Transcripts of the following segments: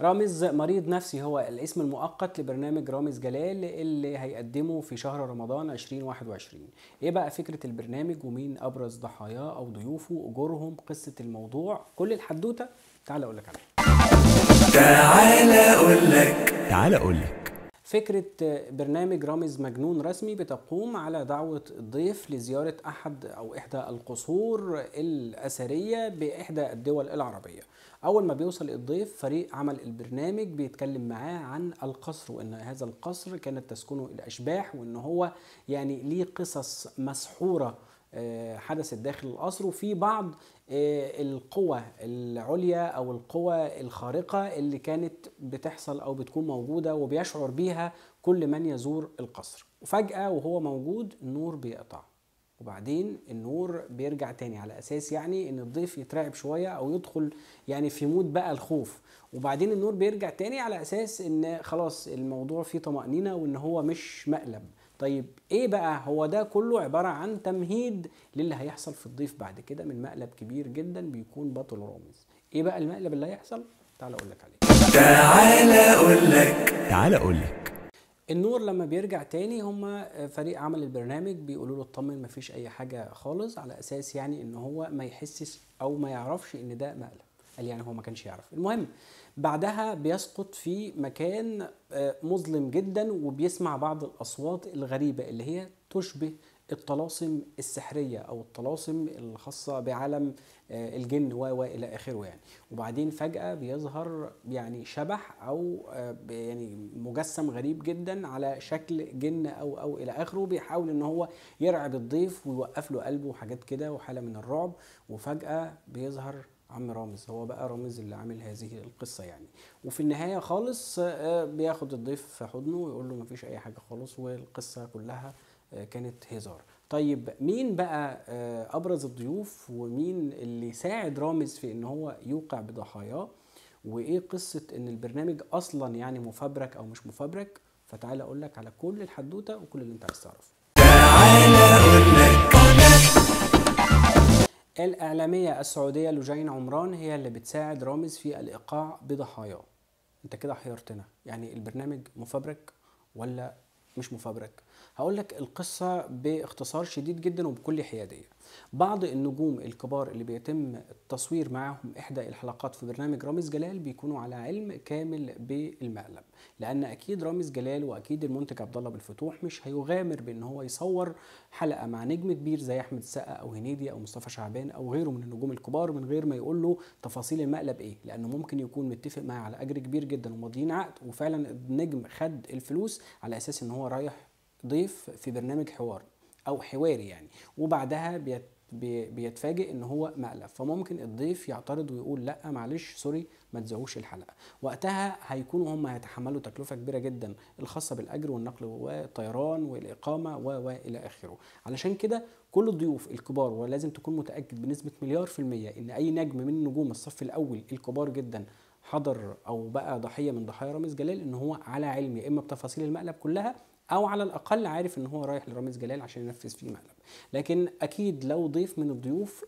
رامز مريض نفسي هو الاسم المؤقت لبرنامج رامز جلال اللي هيقدمه في شهر رمضان 2021 ايه بقى فكرة البرنامج ومين ابرز ضحاياه او ضيوفه اجورهم قصة الموضوع كل الحدوتة تعال اقولك عليها تعال اقولك تعال اقولك فكرة برنامج رامز مجنون رسمي بتقوم على دعوة ضيف لزيارة أحد أو إحدى القصور الأثرية بإحدى الدول العربية أول ما بيوصل الضيف فريق عمل البرنامج بيتكلم معاه عن القصر وإن هذا القصر كانت تسكنه الأشباح وإن هو يعني ليه قصص مسحورة حدثت داخل القصر وفي بعض آه، القوى العليا او القوى الخارقه اللي كانت بتحصل او بتكون موجوده وبيشعر بيها كل من يزور القصر وفجاه وهو موجود النور بيقطع وبعدين النور بيرجع تاني على اساس يعني ان الضيف يترعب شويه او يدخل يعني في مود بقى الخوف وبعدين النور بيرجع تاني على اساس ان خلاص الموضوع فيه طمانينه وان هو مش مقلب طيب ايه بقى هو ده كله عباره عن تمهيد للي هيحصل في الضيف بعد كده من مقلب كبير جدا بيكون بطل رامز ايه بقى المقلب اللي هيحصل تعال اقول لك عليه تعال اقول لك تعال اقول لك النور لما بيرجع تاني هما فريق عمل البرنامج بيقولوا له اطمن مفيش اي حاجه خالص على اساس يعني ان هو ما يحسش او ما يعرفش ان ده مقلب قال يعني هو ما كانش يعرف المهم بعدها بيسقط في مكان آه، مظلم جدا وبيسمع بعض الاصوات الغريبه اللي هي تشبه الطلاسم السحريه او الطلاسم الخاصه بعالم آه، الجن و الى اخره يعني وبعدين فجاه بيظهر يعني شبح او آه، يعني مجسم غريب جدا على شكل جن او او الى اخره بيحاول ان هو يرعب الضيف ويوقف له قلبه وحاجات كده وحاله من الرعب وفجاه بيظهر عم رامز هو بقى رامز اللي عامل هذه القصه يعني وفي النهايه خالص آه، آه، بياخد الضيف في حضنه ويقول له مفيش اي حاجه خالص والقصه كلها آه، كانت هزار طيب مين بقى ابرز الضيوف ومين اللي ساعد رامز في ان هو يوقع بضحاياه وايه قصه ان البرنامج اصلا يعني مفبرك او مش مفبرك فتعالى اقول لك على كل الحدوته وكل اللي انت عايز تعرفه الإعلامية السعودية لجين عمران هي اللي بتساعد رامز في الإيقاع بضحاياه أنت كده حيرتنا يعني البرنامج مفبرك ولا مش مفبرك هقول لك القصة باختصار شديد جدا وبكل حيادية بعض النجوم الكبار اللي بيتم التصوير معاهم إحدى الحلقات في برنامج رامز جلال بيكونوا على علم كامل بالمقلب لأن أكيد رامز جلال وأكيد المنتج عبد الله بالفتوح مش هيغامر بأن هو يصور حلقة مع نجم كبير زي أحمد السقا أو هنيدي أو مصطفى شعبان أو غيره من النجوم الكبار من غير ما يقول له تفاصيل المقلب إيه لأنه ممكن يكون متفق معاه على أجر كبير جدا وماضيين عقد وفعلا النجم خد الفلوس على أساس أن هو رايح ضيف في برنامج حوار او حواري يعني وبعدها بيت بيتفاجئ ان هو مقلب فممكن الضيف يعترض ويقول لا معلش سوري ما تزوش الحلقه وقتها هيكونوا هم هيتحملوا تكلفه كبيره جدا الخاصه بالاجر والنقل والطيران والاقامه و والى اخره علشان كده كل الضيوف الكبار ولازم تكون متاكد بنسبه مليار في الميه ان اي نجم من نجوم الصف الاول الكبار جدا حضر او بقى ضحيه من ضحايا رامز جلال ان هو على علم يا اما بتفاصيل المقلب كلها او على الاقل عارف ان هو رايح لرامز جلال عشان ينفذ فيه مقلب لكن اكيد لو ضيف من الضيوف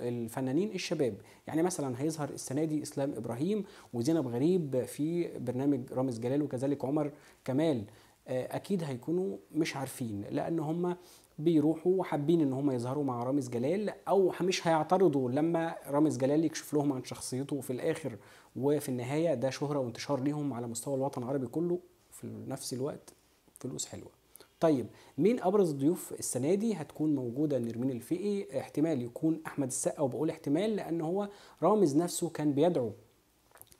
الفنانين الشباب يعني مثلا هيظهر السنه دي اسلام ابراهيم وزينب غريب في برنامج رامز جلال وكذلك عمر كمال آه، اكيد هيكونوا مش عارفين لان هم بيروحوا وحابين ان هم يظهروا مع رامز جلال او مش هيعترضوا لما رامز جلال يكشف لهم عن شخصيته في الاخر وفي النهايه ده شهره وانتشار ليهم على مستوى الوطن العربي كله في نفس الوقت فلوس حلوه طيب مين ابرز الضيوف السنه دي هتكون موجوده نرمين الفقي احتمال يكون احمد السقا وبقول احتمال لان هو رامز نفسه كان بيدعو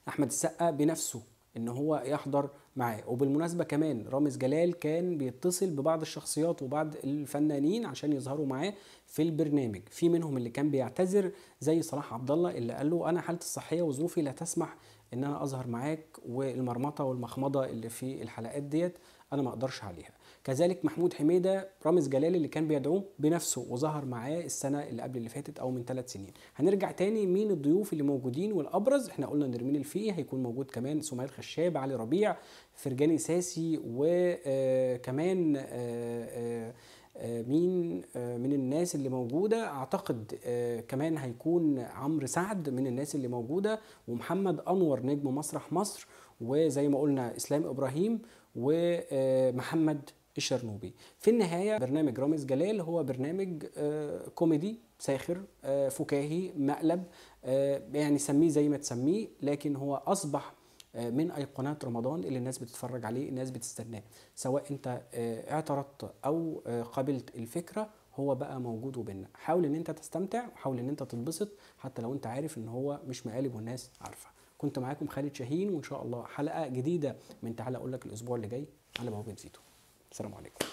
احمد السقا بنفسه ان هو يحضر معاه وبالمناسبه كمان رامز جلال كان بيتصل ببعض الشخصيات وبعض الفنانين عشان يظهروا معاه في البرنامج في منهم اللي كان بيعتذر زي صلاح عبد الله اللي قال له انا حالتي الصحيه وظروفي لا تسمح ان انا اظهر معاك والمرمطه والمخمضه اللي في الحلقات ديت انا ما اقدرش عليها كذلك محمود حميده رامز جلال اللي كان بيدعوه بنفسه وظهر معاه السنه اللي قبل اللي فاتت او من ثلاث سنين هنرجع تاني مين الضيوف اللي موجودين والابرز احنا قلنا نرمين الفقي هيكون موجود كمان سمير خشاب علي ربيع فرجاني ساسي وكمان آآ آه، آآ آه، آه، مين آه، من الناس اللي موجودة أعتقد آه، كمان هيكون عمرو سعد من الناس اللي موجودة ومحمد أنور نجم مسرح مصر وزي ما قلنا إسلام إبراهيم ومحمد الشرنوبي في النهاية برنامج رامز جلال هو برنامج كوميدي ساخر فكاهي مقلب يعني سميه زي ما تسميه لكن هو أصبح آه، من ايقونات رمضان اللي الناس بتتفرج عليه الناس بتستناه سواء انت آه، اعترضت او آه، قبلت الفكره هو بقى موجود وبيننا حاول ان انت تستمتع وحاول ان انت تنبسط حتى لو انت عارف ان هو مش مقالب والناس عارفه كنت معاكم خالد شاهين وان شاء الله حلقه جديده من تعالى اقول لك الاسبوع اللي جاي على موهبه زيتو السلام عليكم